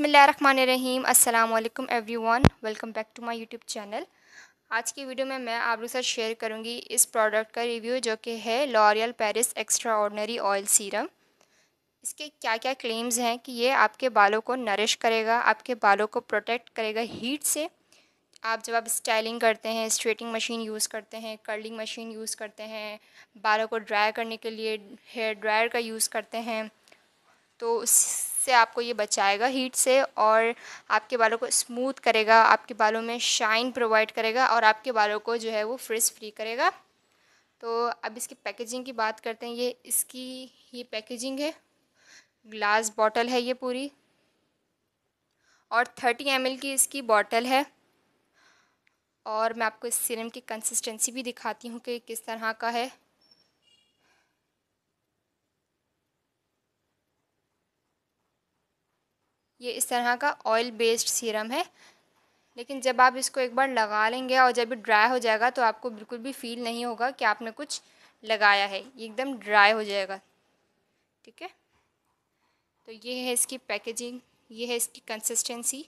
बसमीम अल्लाम everyone welcome back to my YouTube channel आज की वीडियो में मैं आप लोग साथ शेयर करूँगी इस प्रोडक्ट का रिव्यू जो कि है L'Oréal Paris extraordinary oil serum इसके क्या क्या क्लेम्स हैं कि ये आपके बालों को नरिश करेगा आपके बालों को प्रोटेक्ट करेगा हीट से आप जब आप स्टाइलिंग करते हैं स्ट्रेटिंग मशीन यूज़ करते हैं कर्लिंग मशीन यूज़ करते हैं बालों को ड्राई करने के लिए हेयर ड्रायर का यूज़ करते हैं तो से आपको ये बचाएगा हीट से और आपके बालों को स्मूथ करेगा आपके बालों में शाइन प्रोवाइड करेगा और आपके बालों को जो है वो फ्रिज फ्री करेगा तो अब इसकी पैकेजिंग की बात करते हैं ये इसकी ये पैकेजिंग है ग्लास बॉटल है ये पूरी और थर्टी एम की इसकी बॉटल है और मैं आपको इस सीरम की कंसिस्टेंसी भी दिखाती हूँ कि किस तरह का है ये इस तरह का ऑयल बेस्ड सीरम है लेकिन जब आप इसको एक बार लगा लेंगे और जब ड्राई हो जाएगा तो आपको बिल्कुल भी फील नहीं होगा कि आपने कुछ लगाया है ये एकदम ड्राई हो जाएगा ठीक है तो ये है इसकी पैकेजिंग ये है इसकी कंसिस्टेंसी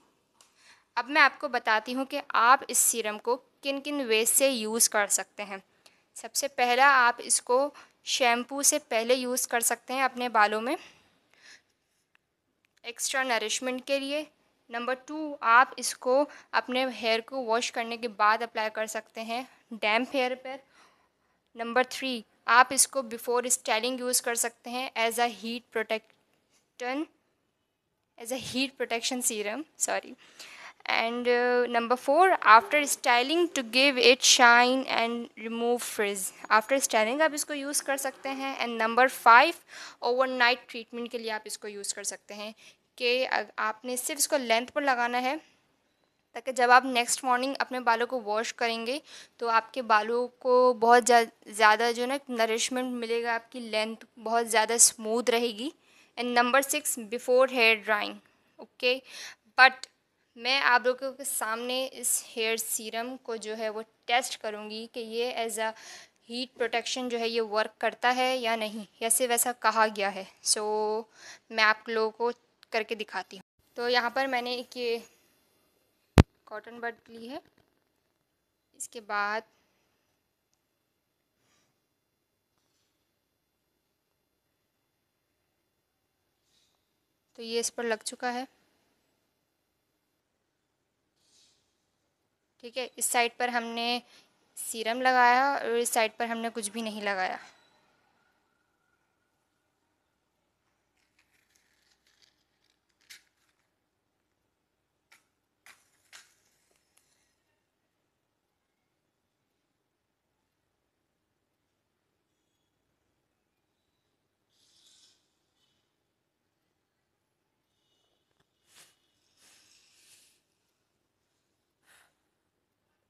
अब मैं आपको बताती हूँ कि आप इस सीरम को किन किन वेज से यूज़ कर सकते हैं सबसे पहला आप इसको शैम्पू से पहले यूज़ कर सकते हैं अपने बालों में एक्स्ट्रा नरिशमेंट के लिए नंबर टू आप इसको अपने हेयर को वॉश करने के बाद अप्लाई कर सकते हैं डैम्प हेयर पर नंबर थ्री आप इसको बिफोर स्टाइलिंग यूज़ कर सकते हैं as a heat protection as a heat protection serum sorry and uh, number after after styling to give it shine and remove frizz after styling आप इसको use कर सकते हैं and number over overnight treatment के लिए आप इसको use कर सकते हैं कि आपने सिर्फ इसको लेंथ पर लगाना है ताकि जब आप नेक्स्ट मॉर्निंग अपने बालों को वॉश करेंगे तो आपके बालों को बहुत ज़्यादा जो ना नरिशमेंट मिलेगा आपकी लेंथ बहुत ज़्यादा स्मूथ रहेगी and number six before hair drying okay but मैं आप लोगों के सामने इस हेयर सीरम को जो है वो टेस्ट करूँगी कि ये एज अ हीट प्रोटेक्शन जो है ये वर्क करता है या नहीं ऐसे वैसा कहा गया है सो so, मैं आप लोगों को करके दिखाती हूँ तो यहाँ पर मैंने एक ये कॉटन बर्ड ली है इसके बाद तो ये इस पर लग चुका है ठीक है इस साइड पर हमने सीरम लगाया और इस साइड पर हमने कुछ भी नहीं लगाया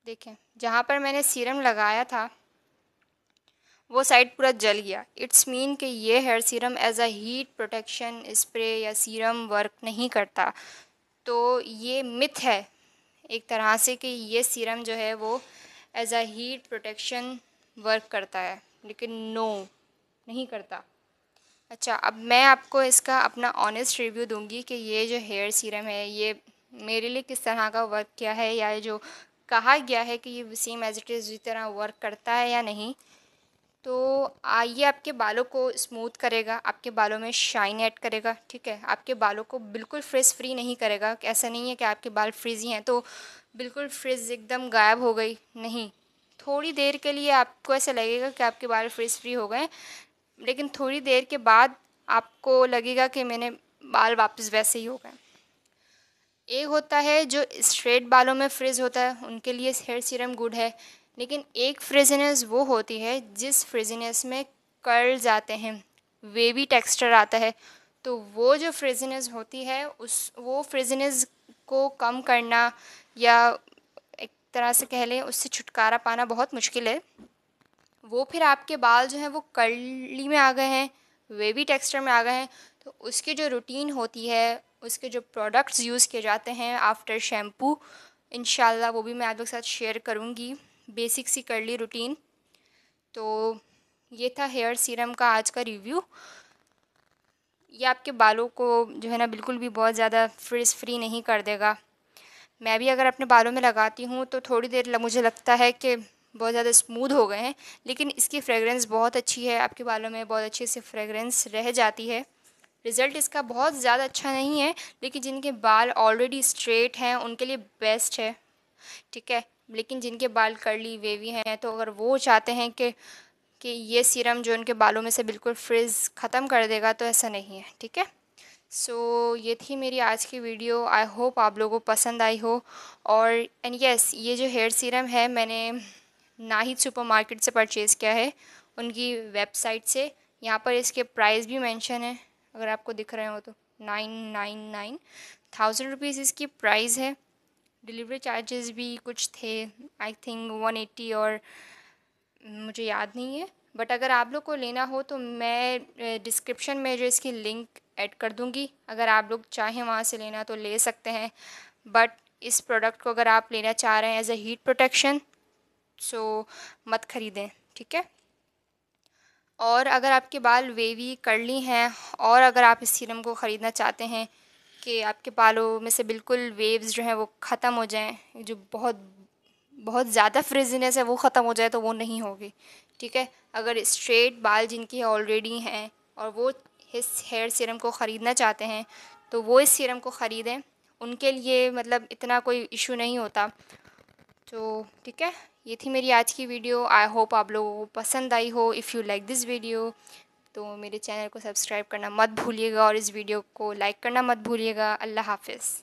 देखें जहाँ पर मैंने सीरम लगाया था वो साइड पूरा जल गया इट्स मीन कि ये hair serum as a heat protection spray या सीरम वर्क नहीं करता तो ये मिथ है एक तरह से कि ये सीरम जो है वो as a heat protection work करता है लेकिन नो नहीं करता अच्छा अब मैं आपको इसका अपना ऑनेस्ट रिव्यू दूंगी कि ये जो हेयर सीरम है ये मेरे लिए किस तरह का वर्क किया है या जो कहा गया है कि ये सेम एज इट इज़ इसी तरह वर्क करता है या नहीं तो ये आपके बालों को स्मूथ करेगा आपके बालों में शाइन ऐड करेगा ठीक है आपके बालों को बिल्कुल फ्रिज फ्री नहीं करेगा ऐसा नहीं है कि आपके बाल फ्रिज ही हैं तो बिल्कुल फ्रिज एकदम गायब हो गई नहीं थोड़ी देर के लिए आपको ऐसा लगेगा कि आपके बाल फ्रिज फ्री हो गए लेकिन थोड़ी देर के बाद आपको लगेगा कि मैंने बाल वापस वैसे ही हो गए एक होता है जो स्ट्रेट बालों में फ्रिज होता है उनके लिए हेयर सीरम गुड है लेकिन एक फ्रिजनेस वो होती है जिस फ्रिजनेस में कर्ल्स आते हैं वेवी टेक्सचर आता है तो वो जो फ्रिजनेस होती है उस वो फ्रिजनेस को कम करना या एक तरह से कह लें उससे छुटकारा पाना बहुत मुश्किल है वो फिर आपके बाल जो हैं वो कर्ली में आ गए हैं वेवी टेक्सचर में आ गए हैं तो उसकी जो रूटीन होती है उसके जो प्रोडक्ट्स यूज़ किए जाते हैं आफ्टर शैम्पू इन वो भी मैं आप लोग के साथ शेयर करूँगी बेसिक सी कर ली रूटीन तो ये था हेयर सीरम का आज का रिव्यू ये आपके बालों को जो है ना बिल्कुल भी बहुत ज़्यादा फ्रिज फ्री नहीं कर देगा मैं भी अगर अपने बालों में लगाती हूँ तो थोड़ी देर मुझे लगता है कि बहुत ज़्यादा स्मूथ हो गए हैं लेकिन इसकी फ्रेगरेंस बहुत अच्छी है आपके बालों में बहुत अच्छी से फ्रेगरेंस रह जाती है रिज़ल्ट इसका बहुत ज़्यादा अच्छा नहीं है लेकिन जिनके बाल ऑलरेडी स्ट्रेट हैं उनके लिए बेस्ट है ठीक है लेकिन जिनके बाल कर्ली वेवी हैं तो अगर वो चाहते हैं कि कि ये सीरम जो उनके बालों में से बिल्कुल फ्रिज ख़त्म कर देगा तो ऐसा नहीं है ठीक है सो so, ये थी मेरी आज की वीडियो आई होप आप लोगों को पसंद आई हो और एंड यस yes, ये जो हेयर सीरम है मैंने नाहिद सुपरमार्केट से परचेज़ किया है उनकी वेबसाइट से यहाँ पर इसके प्राइस भी मेंशन है अगर आपको दिख रहे हो तो nine nine nine thousand rupees इसकी प्राइस है डिलीवरी चार्जेस भी कुछ थे आई थिंक वन एट्टी और मुझे याद नहीं है बट अगर आप लोग को लेना हो तो मैं डिस्क्रिप्शन में जो इसकी लिंक ऐड कर दूंगी अगर आप लोग चाहें वहाँ से लेना तो ले सकते हैं बट इस प्रोडक्ट को अगर आप लेना चाह रहे हैं as a heat protection so मत ख़रीदें ठीक है और अगर आपके बाल वेवी कर्ली हैं और अगर आप इस सीरम को ख़रीदना चाहते हैं कि आपके बालों में से बिल्कुल वेव्स जो हैं वो ख़त्म हो जाएं जो बहुत बहुत ज़्यादा फ्रिजीनेस है वो ख़त्म हो जाए तो वो नहीं होगी ठीक है अगर स्ट्रेट बाल जिनके ऑलरेडी हैं और वो इस हेयर सीरम को ख़रीदना चाहते हैं तो वो इस सीरम को ख़रीदें उनके लिए मतलब इतना कोई इशू नहीं होता तो ठीक है ये थी मेरी आज की वीडियो आई होप आप लोगों को पसंद आई हो if you like this video तो मेरे चैनल को सब्सक्राइब करना मत भूलिएगा और इस वीडियो को लाइक करना मत भूलिएगा अल्लाह हाफिज़